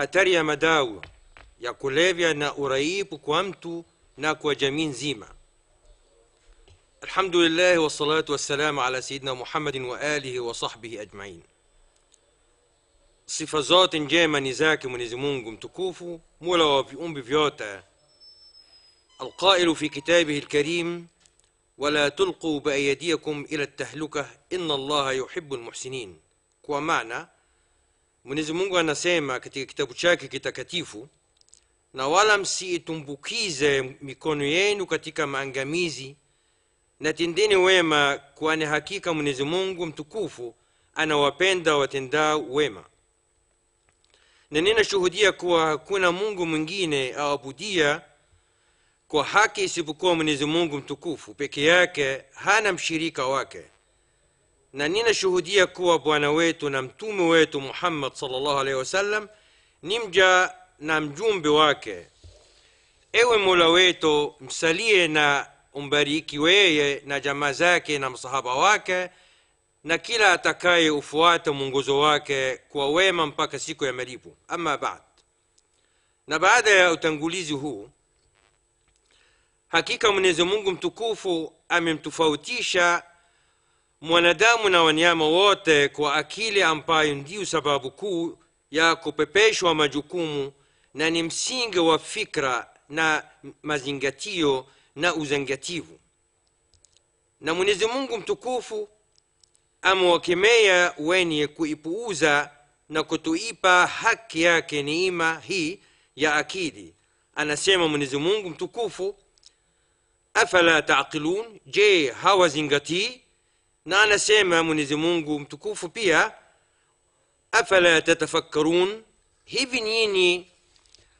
hatari ya madawa ya kulevya na uraibu kwa mtu na kwa jamii nzima. Alhamdulillah, wa salatu wa wassalamu ala sayidina Muhammadin wa alihi wa sahbihi ajmain. Sifa zote njema ni zake Mwenyezi Mungu mtukufu, mola wa viumbe vyote, alqailu fi kitabihi alkarim, wala tulqu biaydiyakum ila tahluka inna Allaha yuhibbu almuhsinin, kwa maana Mwenyezi Mungu anasema katika kitabu chake kitakatifu, na wala msiitumbukize mikono yenu katika maangamizi, na tendeni wema, kwani hakika Mwenyezi Mungu mtukufu anawapenda watendao wema. Na ninashuhudia kuwa hakuna Mungu mwingine awabudia kwa haki isipokuwa Mwenyezi Mungu mtukufu peke yake, hana mshirika wake na ninashuhudia kuwa bwana wetu na mtume wetu muhammad salllah alehi wasallam ni mja na mjumbe wake ewe mola wetu msalie na umbariki weye na jamaa zake na msahaba wake na kila atakaye ufuata mwongozo wake kwa wema mpaka siku ya malipo ama baad na baada ya utangulizi huu hakika mwenyezi mungu mtukufu amemtofautisha mwanadamu na wanyama wote kwa akili ambayo ndiyo sababu kuu ya kupepeshwa majukumu na ni msingi wa fikra na mazingatio na uzingativu na mwenyezi mungu mtukufu amewakemea wenye kuipuuza na kutuipa haki yake niima hii ya akili anasema mwenyezi mungu mtukufu afala taqilun je hawazingatii na anasema mwenyezi mungu mtukufu pia afala tatafakkarun hivi nyini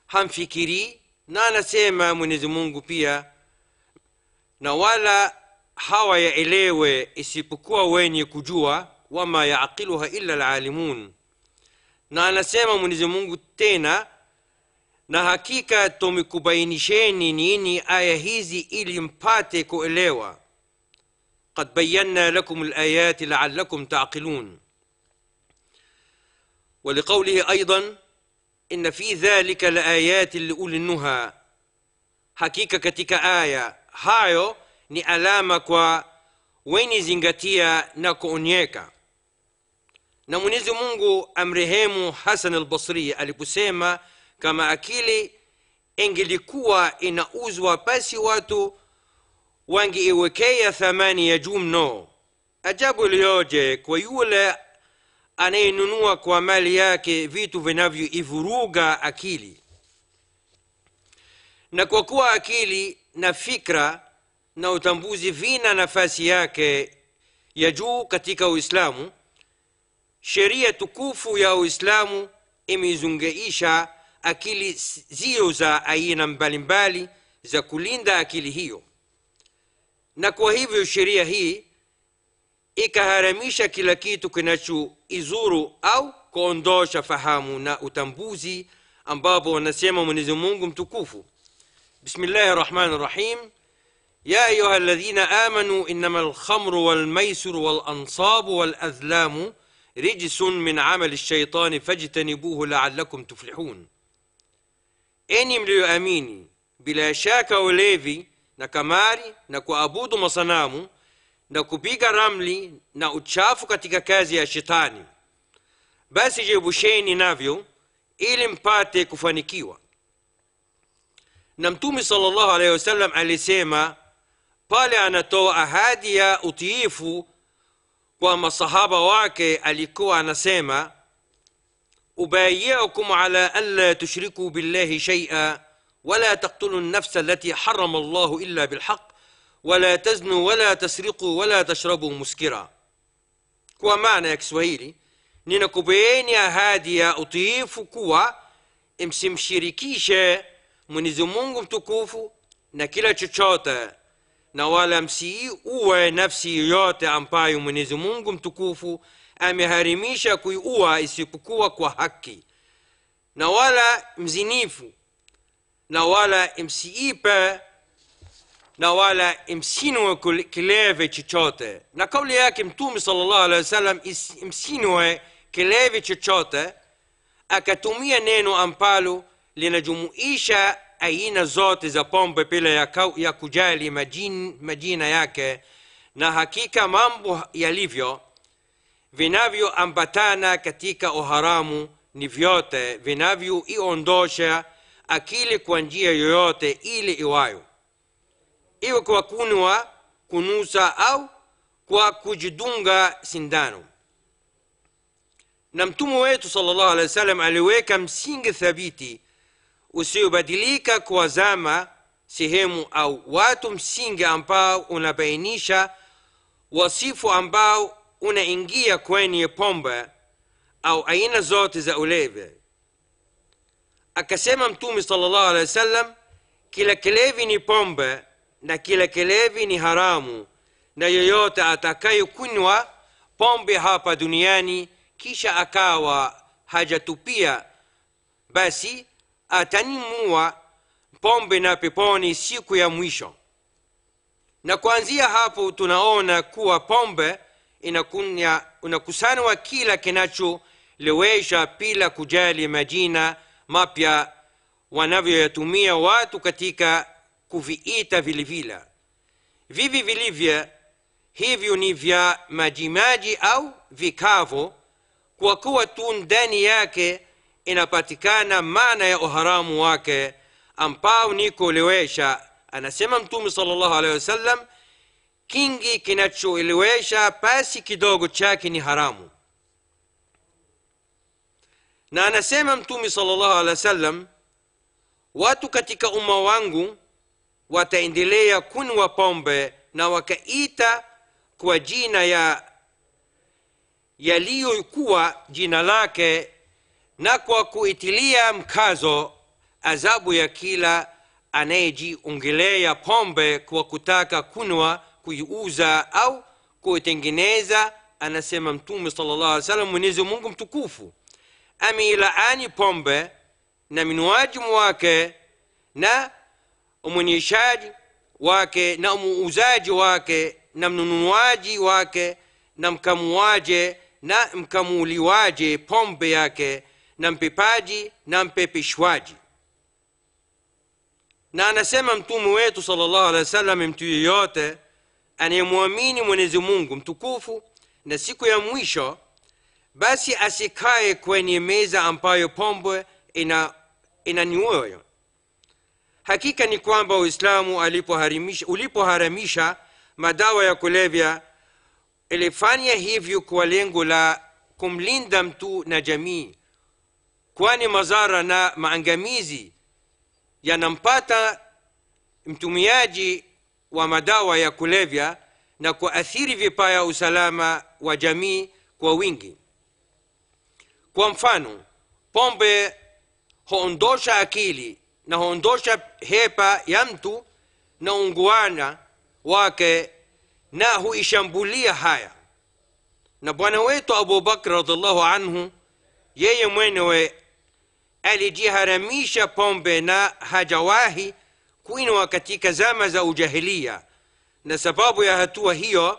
hamfikiri na anasema mwenyezi mungu pia na wala yaelewe isipokuwa wenye kujua wama yaaqiluha illa lalimun na anasema mwenyezi mungu tena na hakika tumekubainisheni nini aya hizi ili mpate kuelewa قد بينا لكم الآيات لعلكم تعقلون ولقوله أيضا إن في ذلك لآيات لأولي النهى حقيقة كتك آية هايو ني ألامك و ويني زنجتيا ناكو أونيكا نمونيزي مونغو أمرهيم حسن البصري ألي كما أكيلي إنجلي كوا إن أوزوا باسي واتو wangeiwekea thamani ya juu mno ajabu iliyoje kwa yule anayenunua kwa mali yake vitu vinavyoivuruga akili na kwa kuwa akili na fikra na utambuzi vina nafasi yake ya juu katika uislamu sheria tukufu ya uislamu imezungeisha akili zio za aina mbalimbali za kulinda akili hiyo na kwa hivyo sheria hii ikaharamisha kila kitu kinachoizuru au kuondosha fahamu na utambuzi ambapo wanasema Mwenyezi Mungu mtukufu bismillahi rahmani rahim يا أيها الذين آمنوا إنما الخمر والميسر والأنصاب والأذلام رجس من عمل الشيطان فاجتنبوه لعلكم تفلحون. Enyi mliyoamini, bila shaka ulevi na kamari na kuabudu masanamu na kupiga ramli na uchafu katika kazi ya shetani basi jebusheni navyo ili mpate kufanikiwa na mtume sallallahu alaihi wasallam alisema pale anatoa ahadi ya utiifu kwa masahaba wake alikuwa anasema ubayiukum ala anla tushriku billahi shay'a ولا تقتلوا النفس التي حرم الله الا بالحق ولا تزنوا ولا تسرقوا ولا تشربوا مسكرا كوا معنى يا كسوهيلي نينا كوبين يا هادي يا اطيف كوا امسم شريكيشا من زمونكم تكوفو نكلا تشوتا نوالا مسي او نفسي يوتا امبايو من زمونكم تكوفو امي هارميشا كوي او اسيبكوا كوا حكي نوالا مزينيفو na wala msiipe na wala msinue kilewe chochote. Na kauli yake Mtume sallallahu alaihi wasallam, msinwe kileve chochote, akatumia neno ambalo linajumuisha aina zote za pombe bila ya, ya kujali majin, majina yake na hakika mambo yalivyo vinavyoambatana katika uharamu ni vyote vinavyoiondosha akili kwa njia yoyote ile iwayo, iwe kwa kunwa kunusa au kwa kujidunga sindano. Na Mtume wetu sallallahu alaihi wasallam aliweka msingi thabiti usiobadilika kwa zama, sehemu au watu, msingi ambao unabainisha wasifu ambao unaingia kwenye pombe au aina zote za ulevi. Akasema Mtume sallallahu alaihi wasallam, kila kilevi ni pombe na kila kilevi ni haramu, na yoyote atakayokunywa pombe hapa duniani kisha akawa hajatupia, basi atanimua pombe na peponi siku ya mwisho. Na kuanzia hapo tunaona kuwa pombe inakunywa unakusanywa kila kinacholewesha bila kujali majina mapya wanavyoyatumia watu katika kuviita vilivila vivi vilivya hivyo ni vya majimaji au vikavo kwa kuwa tu ndani yake inapatikana maana ya uharamu wake ambao ni kuelewesha anasema mtume sallallahu alaihi wasallam kingi kinachoelewesha pasi kidogo chake ni haramu na anasema mtume sallallahu alaihi wasallam watu katika umma wangu wataendelea kunwa pombe na wakaita kwa jina ya yaliyokuwa jina lake na kwa kuitilia mkazo adhabu ya kila anayejiongelea pombe kwa kutaka kunwa kuiuza au kuitengeneza anasema mtume sallallahu alaihi wasallam mwenyezi mungu mtukufu ameilaani pombe na minuajimu wake na umwenyeshaji wake na muuzaji wake na mnunuaji wake na mkamuaje na mkamuliwaje pombe yake na mpepaji na mpepeshwaji na anasema mtume wetu sallallahu wa sallam mtu yeyote anayemwamini mwenyezi mungu mtukufu na siku ya mwisho basi asikae kwenye meza ambayo pombwe ina inanyuoyo hakika ni kwamba uislamu ulipoharamisha madawa ya kulevya ilifanya hivyo kwa lengo la kumlinda mtu na jamii kwani madhara na maangamizi yanampata mtumiaji wa madawa ya kulevya na kuathiri vipaya usalama wa jamii kwa wingi kwa mfano, pombe huondosha akili na huondosha hepa ya mtu na unguana wake na huishambulia haya. Na bwana wetu Abu Bakr radhiallahu anhu yeye mwenyewe alijiharamisha pombe na hajawahi kuinwa katika zama za ujahilia, na sababu ya hatua hiyo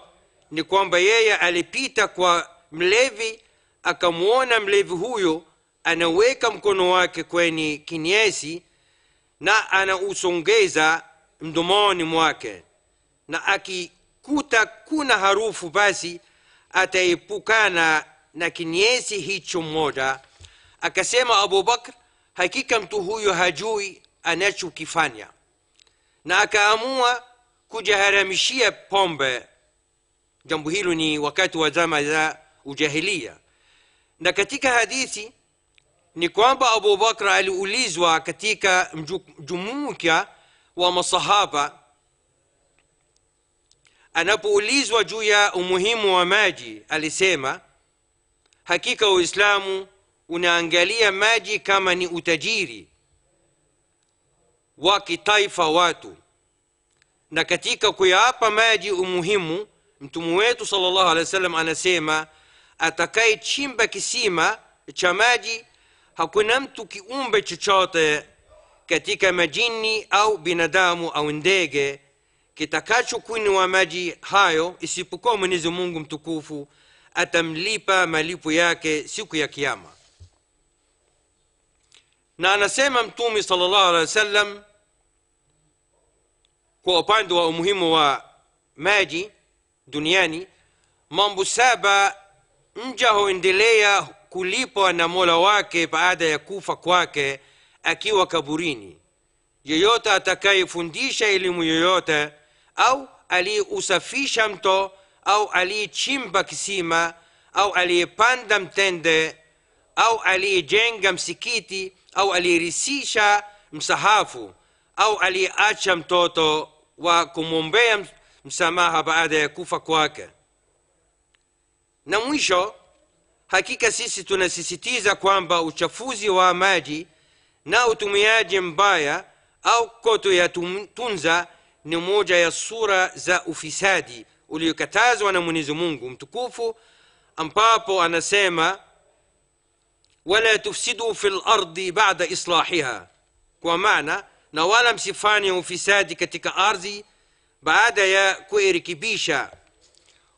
ni kwamba yeye alipita kwa mlevi akamwona mlevi huyo anaweka mkono wake kwenye kinyesi na anausongeza mdomoni mwake na akikuta kuna harufu basi ataepukana na kinyesi hicho moja akasema abubakr hakika mtu huyo hajui anachokifanya na akaamua kujaharamishia pombe jambo hilo ni wakati wa zama za ujahilia na katika hadithi ni kwamba Abu Bakr aliulizwa katika jumuika wa masahaba anapoulizwa juu ya umuhimu wa maji alisema hakika uislamu unaangalia maji kama ni utajiri wa kitaifa watu na katika kuyapa maji umuhimu mtumu wetu sallallahu alaihi wasallam anasema atakayechimba kisima cha maji hakuna mtu kiumbe chochote katika majini au binadamu au ndege kitakachokunywa maji hayo isipokuwa Mwenyezi Mungu mtukufu atamlipa malipo yake siku ya Kiyama. Na anasema Mtume sallallahu alaihi wasallam kwa upande wa umuhimu wa maji duniani, mambo saba mja huendelea kulipwa na mola wake baada ya kufa kwake akiwa kaburini yeyote atakayefundisha elimu yoyote au aliyeusafisha mto au aliyechimba kisima au aliyepanda mtende au aliyejenga msikiti au aliyerisisha msahafu au aliyeacha mtoto wa kumwombea msamaha baada ya kufa kwake na mwisho hakika sisi tunasisitiza kwamba uchafuzi wa maji na utumiaji mbaya au tunza ni moja ya sura za ufisadi uliokatazwa na mwenyezi mungu mtukufu ambapo anasema wala tufsidu fi lardi bada islahiha kwa maana na wala msifanye ufisadi katika ardhi baada ya kuirekebisha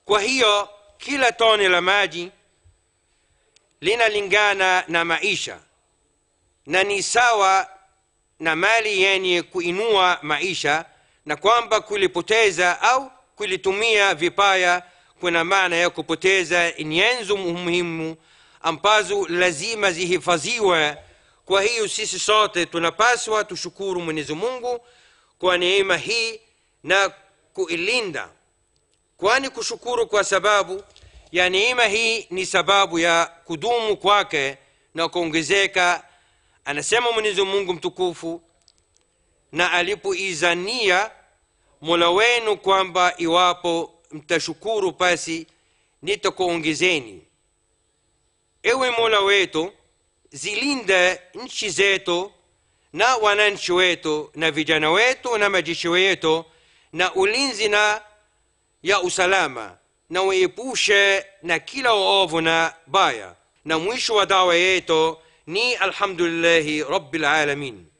kwa hiyo kila tone la maji linalingana na maisha na ni sawa na mali yenye kuinua maisha na kwamba kulipoteza au kulitumia vipaya kuna maana ya kupoteza nyenzo muhimu ambazo lazima zihifadhiwe. Kwa hiyo sisi sote tunapaswa tushukuru Mwenyezi Mungu kwa neema hii na kuilinda kwani kushukuru kwa sababu ya neema hii ni sababu ya kudumu kwake na kuongezeka. Anasema Mwenyezi Mungu mtukufu, na alipoizania Mola wenu kwamba iwapo mtashukuru, basi nitakuongezeni. Ewe Mola wetu, zilinde nchi zetu na wananchi wetu na vijana wetu na majishi wetu na ulinzi na ya usalama na uepushe na kila uovu na baya na mwisho wa dawa yetu ni alhamdulillahi rabbil alamin